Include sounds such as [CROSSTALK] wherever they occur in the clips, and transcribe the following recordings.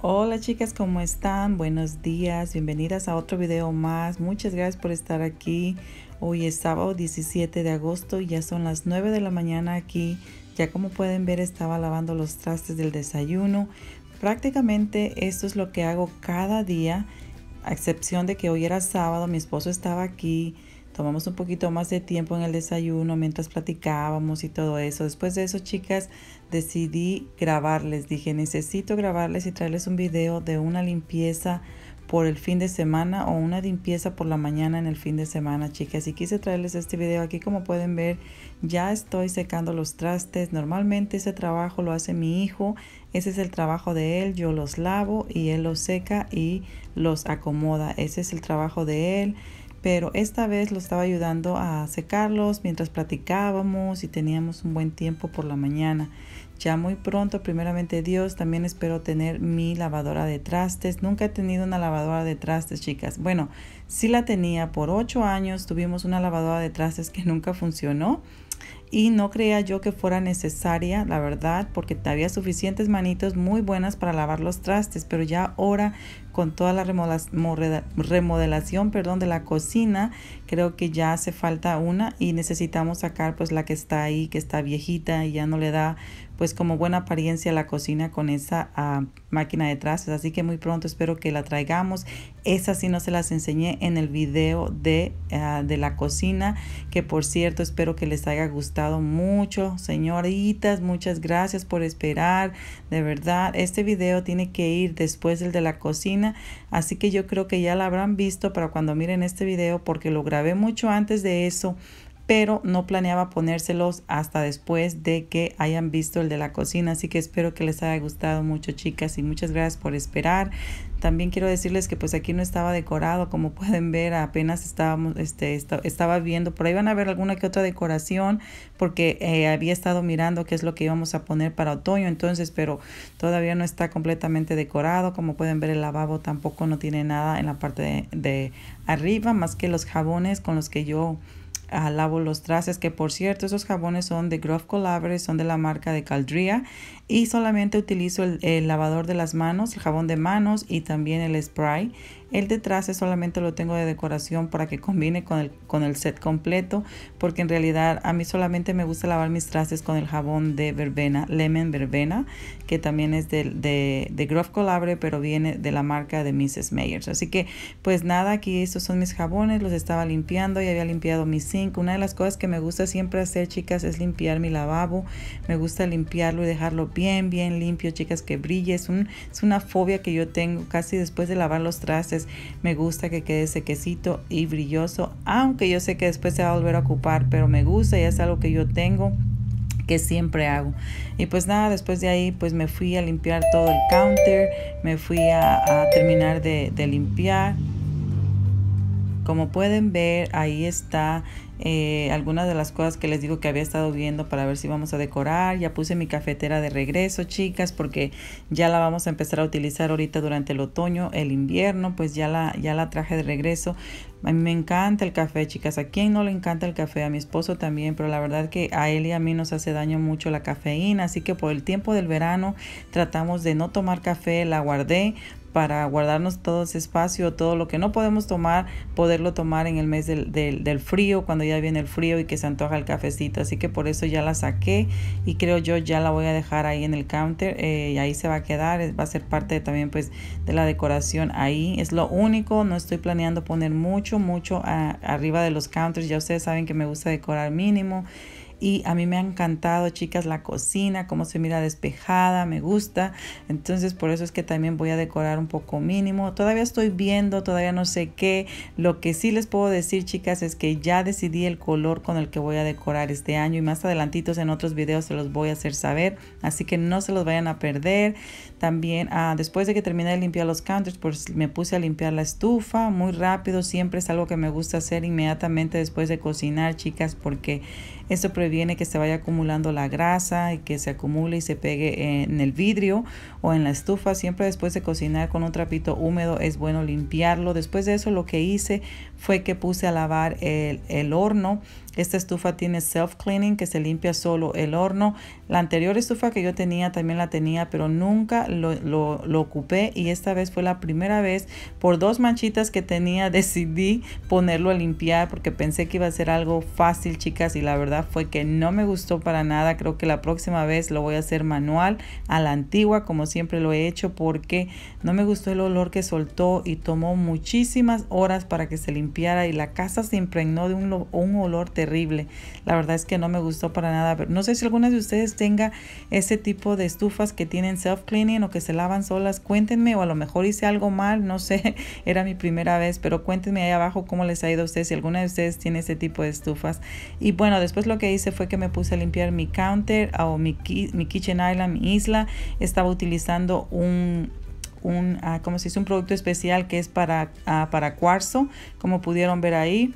Hola chicas, ¿cómo están? Buenos días, bienvenidas a otro video más. Muchas gracias por estar aquí. Hoy es sábado 17 de agosto y ya son las 9 de la mañana aquí. Ya como pueden ver estaba lavando los trastes del desayuno. Prácticamente esto es lo que hago cada día, a excepción de que hoy era sábado, mi esposo estaba aquí tomamos un poquito más de tiempo en el desayuno mientras platicábamos y todo eso. Después de eso, chicas, decidí grabarles. Dije, necesito grabarles y traerles un video de una limpieza por el fin de semana o una limpieza por la mañana en el fin de semana, chicas. Y quise traerles este video aquí, como pueden ver, ya estoy secando los trastes. Normalmente ese trabajo lo hace mi hijo, ese es el trabajo de él, yo los lavo y él los seca y los acomoda. Ese es el trabajo de él pero esta vez lo estaba ayudando a secarlos mientras platicábamos y teníamos un buen tiempo por la mañana. Ya muy pronto, primeramente Dios, también espero tener mi lavadora de trastes. Nunca he tenido una lavadora de trastes, chicas. Bueno, sí la tenía por ocho años. Tuvimos una lavadora de trastes que nunca funcionó. Y no creía yo que fuera necesaria, la verdad, porque había suficientes manitos muy buenas para lavar los trastes. Pero ya ahora, con toda la remodelación perdón, de la cocina, creo que ya hace falta una y necesitamos sacar pues la que está ahí, que está viejita y ya no le da pues como buena apariencia la cocina con esa ah, máquina de trastes. Así que muy pronto espero que la traigamos. Esa sí no se las enseñé en el video de, ah, de la cocina, que por cierto espero que les haya gustado mucho. Señoritas, muchas gracias por esperar. De verdad, este video tiene que ir después del de la cocina. Así que yo creo que ya la habrán visto para cuando miren este video porque lo grabé mucho antes de eso pero no planeaba ponérselos hasta después de que hayan visto el de la cocina. Así que espero que les haya gustado mucho, chicas, y muchas gracias por esperar. También quiero decirles que pues aquí no estaba decorado, como pueden ver, apenas estábamos, este, estaba viendo, por ahí van a ver alguna que otra decoración, porque eh, había estado mirando qué es lo que íbamos a poner para otoño, entonces, pero todavía no está completamente decorado, como pueden ver el lavabo tampoco no tiene nada en la parte de arriba, más que los jabones con los que yo Ah, lavo los trastes, que por cierto, esos jabones son de Grove Collaborate, son de la marca de Caldria y solamente utilizo el, lavador de las manos, el jabón de manos y también el spray. El de traste solamente lo tengo de decoración para que combine con el, con el set completo, porque en realidad a mí solamente me gusta lavar mis trastes con el jabón de verbena, Lemon Verbena, que también es de, de, Grove Colabre, pero viene de la marca de Mrs. Meyers. Así que, pues nada, aquí estos son mis jabones, los estaba limpiando y había limpiado mi zinc. Una de las cosas que me gusta siempre hacer, chicas, es limpiar mi lavabo. Me gusta limpiarlo y dejarlo bien, bien limpio, chicas, que brille. Es, es una fobia que yo tengo casi después de lavar los trastes me gusta que quede sequecito y brilloso, aunque yo sé que después se va a volver a ocupar, pero me gusta y es algo que yo tengo que siempre hago. Y pues nada, después de ahí pues me fui a limpiar todo el counter, me fui a, terminar de, de limpiar. Como pueden ver, ahí está eh, algunas de las cosas que les digo que había estado viendo para ver si vamos a decorar. Ya puse mi cafetera de regreso, chicas, porque ya la vamos a empezar a utilizar ahorita durante el otoño, el invierno, pues ya la, ya la traje de regreso. A mí me encanta el café, chicas. ¿A quien no le encanta el café? A mi esposo también, pero la verdad que a él y a mí nos hace daño mucho la cafeína, así que por el tiempo del verano tratamos de no tomar café, la guardé para guardarnos todo ese espacio, todo lo que no podemos tomar, poderlo tomar en el mes del, del, frío, cuando ya viene el frío y que se antoja el cafecito. Así que por eso ya la saqué y creo yo ya la voy a dejar ahí en el counter eh, y ahí se va a quedar, va a ser parte también pues de la decoración ahí. Es lo único, no estoy planeando poner mucho, mucho arriba de los counters. Ya ustedes saben que me gusta decorar mínimo y a mí me ha encantado, chicas, la cocina, cómo se mira despejada, me gusta. Entonces, por eso es que también voy a decorar un poco mínimo. Todavía estoy viendo, todavía no sé qué. Lo que sí les puedo decir, chicas, es que ya decidí el color con el que voy a decorar este año y más adelantitos en otros videos se los voy a hacer saber. Así que no se los vayan a perder. También, ah, después de que terminé de limpiar los counters, pues me puse a limpiar la estufa muy rápido. Siempre es algo que me gusta hacer inmediatamente después de cocinar, chicas, porque eso viene que se vaya acumulando la grasa y que se acumule y se pegue en el vidrio o en la estufa. Siempre después de cocinar con un trapito húmedo es bueno limpiarlo. Después de eso lo que hice fue que puse a lavar el, horno. Esta estufa tiene self-cleaning que se limpia solo el horno. La anterior estufa que yo tenía también la tenía, pero nunca lo, lo, ocupé y esta vez fue la primera vez por dos manchitas que tenía [LAUGHS] decidí ponerlo a limpiar porque pensé que iba a ser algo fácil, chicas, y la verdad fue que no me gustó para nada. Creo que la próxima vez lo voy a hacer manual a la antigua como siempre lo he hecho porque no me gustó el olor que soltó y tomó muchísimas horas para que se limpiara y la casa se impregnó de un, un olor terrible. La verdad es que no me gustó para nada. Pero no sé si alguna de ustedes tenga ese tipo de estufas que tienen self-cleaning o que se lavan solas. Cuéntenme o a lo mejor hice algo mal, no sé, [LAUGHS] era mi primera vez, pero cuéntenme ahí abajo cómo les ha ido a ustedes si alguna de ustedes tiene ese tipo de estufas. Y bueno, después lo que hice fue que me puse a limpiar mi counter o mi, mi kitchen island, mi isla. Estaba utilizando un, un, ah, como si es un producto especial que es para, ah, para cuarzo, como pudieron ver ahí.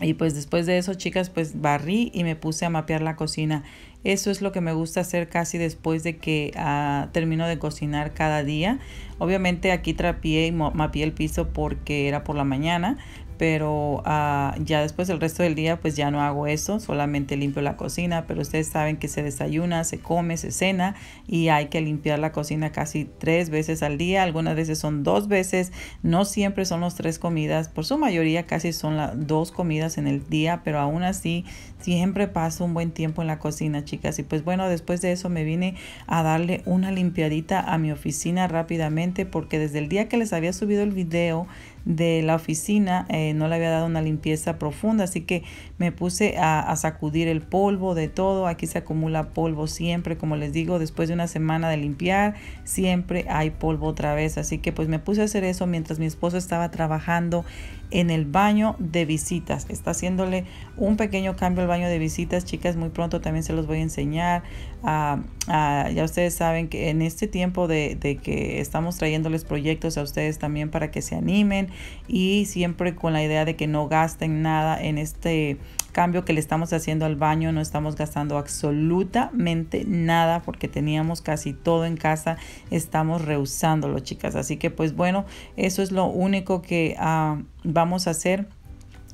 Y pues después de eso, chicas, pues barrí y me puse a mapear la cocina. Eso es lo que me gusta hacer casi después de que ah, termino de cocinar cada día. Obviamente aquí trapié y mapeé el piso porque era por la mañana, pero ah, ya después el resto del día pues ya no hago eso, solamente limpio la cocina, pero ustedes saben que se desayuna, se come, se cena y hay que limpiar la cocina casi tres veces al día, algunas veces son dos veces, no siempre son los tres comidas, por su mayoría casi son las dos comidas en el día, pero aún así siempre paso un buen tiempo en la cocina chicas y pues bueno, después de eso me vine a darle una limpiadita a mi oficina rápidamente porque desde el día que les había subido el video, de la oficina eh, no le había dado una limpieza profunda, así que me puse a, sacudir el polvo de todo. Aquí se acumula polvo siempre, como les digo, después de una semana de limpiar, siempre hay polvo otra vez. Así que pues me puse a hacer eso mientras mi esposo estaba trabajando en el baño de visitas. Está haciéndole un pequeño cambio al baño de visitas, chicas. Muy pronto también se los voy a enseñar. Ah, ah, ya ustedes saben que en este tiempo de, de que estamos trayéndoles proyectos a ustedes también para que se animen y siempre con la idea de que no gasten nada en este cambio que le estamos haciendo al baño, no estamos gastando absolutamente nada porque teníamos casi todo en casa, estamos rehusándolo, chicas. Así que pues bueno, eso es lo único que ah, vamos a hacer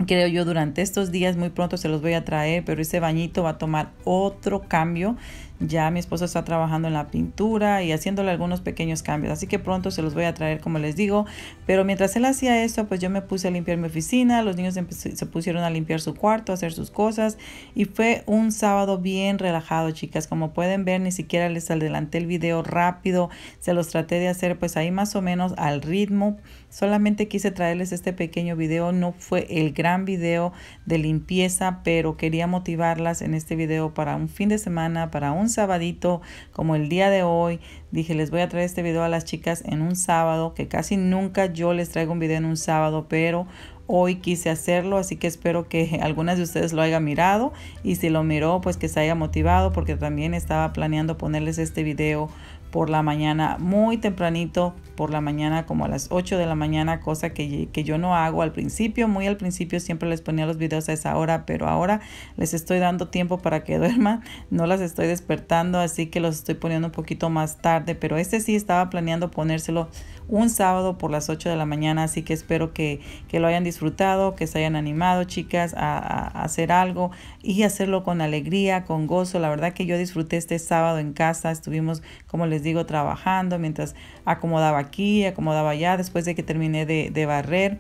creo yo durante estos días muy pronto se los voy a traer pero ese bañito va a tomar otro cambio ya mi esposa está trabajando en la pintura y haciéndole algunos pequeños cambios, así que pronto se los voy a traer como les digo. Pero mientras él hacía esto, pues yo me puse a limpiar mi oficina, los niños se pusieron a limpiar su cuarto, a hacer sus cosas y fue un sábado bien relajado, chicas. Como pueden ver, ni siquiera les adelanté el video rápido, se los traté de hacer pues ahí más o menos al ritmo. Solamente quise traerles este pequeño video, no fue el gran video de limpieza, pero quería motivarlas en este video para un fin de semana, para un sabadito como el día de hoy, dije les voy a traer este video a las chicas en un sábado, que casi nunca yo les traigo un vídeo en un sábado, pero hoy quise hacerlo, así que espero que [LAUGHS] algunas de ustedes lo haya mirado y si lo miró, pues que se haya motivado porque también estaba planeando ponerles este video por la mañana muy tempranito por la mañana como a las 8 de la mañana, cosa que, que, yo no hago al principio. Muy al principio siempre les ponía los videos a esa hora, pero ahora les estoy dando tiempo para que [LAUGHS] duerman. No las estoy despertando, así que los estoy poniendo un poquito más tarde. Pero este sí estaba planeando ponérselo un sábado por las 8 de la mañana, así que espero que, que lo hayan disfrutado, que se hayan animado, chicas, a, a hacer algo y hacerlo con alegría, con gozo. La verdad que yo disfruté este sábado en casa. Estuvimos, como les digo, trabajando mientras acomodaba aquí, acomodaba ya después de que terminé de, barrer.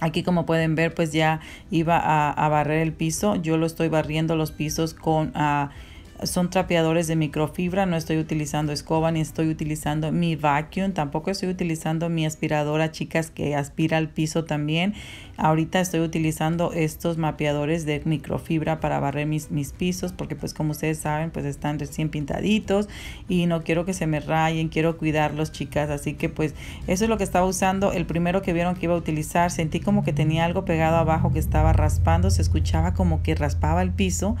Aquí como pueden ver pues ya iba a, barrer el piso. Yo lo estoy barriendo los pisos con... Ah, son trapeadores de microfibra, no estoy utilizando escoba ni estoy utilizando mi vacuum, tampoco estoy utilizando mi aspiradora, chicas, que aspira al piso también. Ahorita estoy utilizando estos mapeadores de microfibra para barrer mis, mis pisos porque pues como ustedes saben pues están recién pintaditos y no quiero que se me rayen, quiero cuidarlos chicas. Así que pues eso es lo que estaba usando. El primero que vieron que iba a utilizar sentí como que tenía algo pegado abajo que estaba raspando, se escuchaba como que raspaba el piso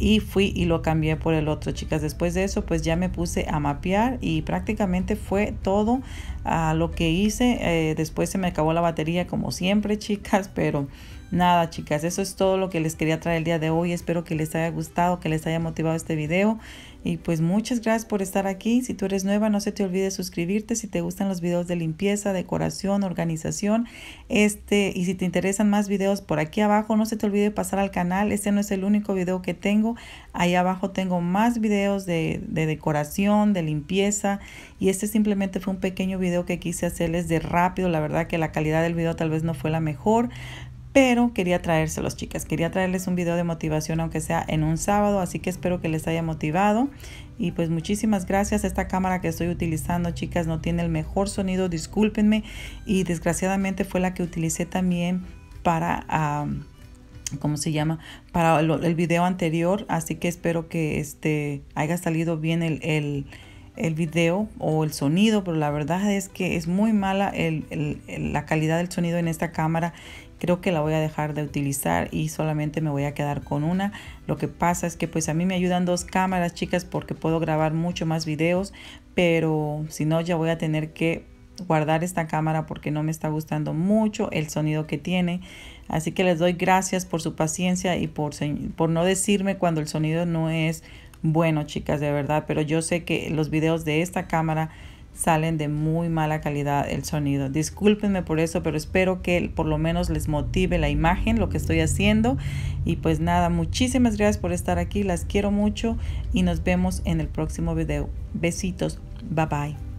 y fui y lo cambié por el otro chicas después de eso pues ya me puse a mapear y prácticamente fue todo a lo que hice, eh, después se me acabó la batería como siempre [LAUGHS] chicas, pero nada chicas, eso es todo lo que les quería traer el día de hoy. Espero que les haya gustado, que les haya motivado este video. Y pues muchas gracias por estar aquí. Si tú eres nueva, no se te olvide suscribirte. Si te gustan los videos de limpieza, decoración, organización, este, y si te interesan más videos por aquí abajo, no se te olvide pasar al canal. Este no es el único video que tengo. Ahí abajo tengo más videos de, de decoración, de limpieza. Y este simplemente fue un pequeño video que quise hacerles de rápido. La verdad que la calidad del video tal vez no fue la mejor, pero quería traérselos, chicas. Quería traerles un video de motivación, aunque sea en un sábado, así que espero que les haya motivado. Y pues muchísimas gracias. Esta cámara que estoy utilizando, chicas, no tiene el mejor sonido, discúlpenme. Y desgraciadamente fue la que utilicé también para... ¿Cómo se llama? Para el, el, video anterior. Así que espero que este haya salido bien el, el video o el sonido, pero la verdad es que es muy mala la calidad del sonido en esta cámara creo que la voy a dejar de utilizar y solamente me voy a quedar con una. Lo que pasa es que pues a mí me ayudan dos cámaras, chicas, porque puedo grabar mucho más videos, pero si no ya voy a tener que guardar esta cámara porque no me está gustando mucho el sonido que tiene. Así que les doy gracias por su paciencia y por, por no decirme cuando el sonido no es bueno, chicas, de verdad. Pero yo sé que los videos de esta cámara salen de muy mala calidad el sonido. Discúlpenme por eso, pero espero que por lo menos les motive la imagen, lo que estoy haciendo. Y pues nada, muchísimas gracias por estar aquí, las quiero mucho y nos vemos en el próximo video. Besitos, bye bye.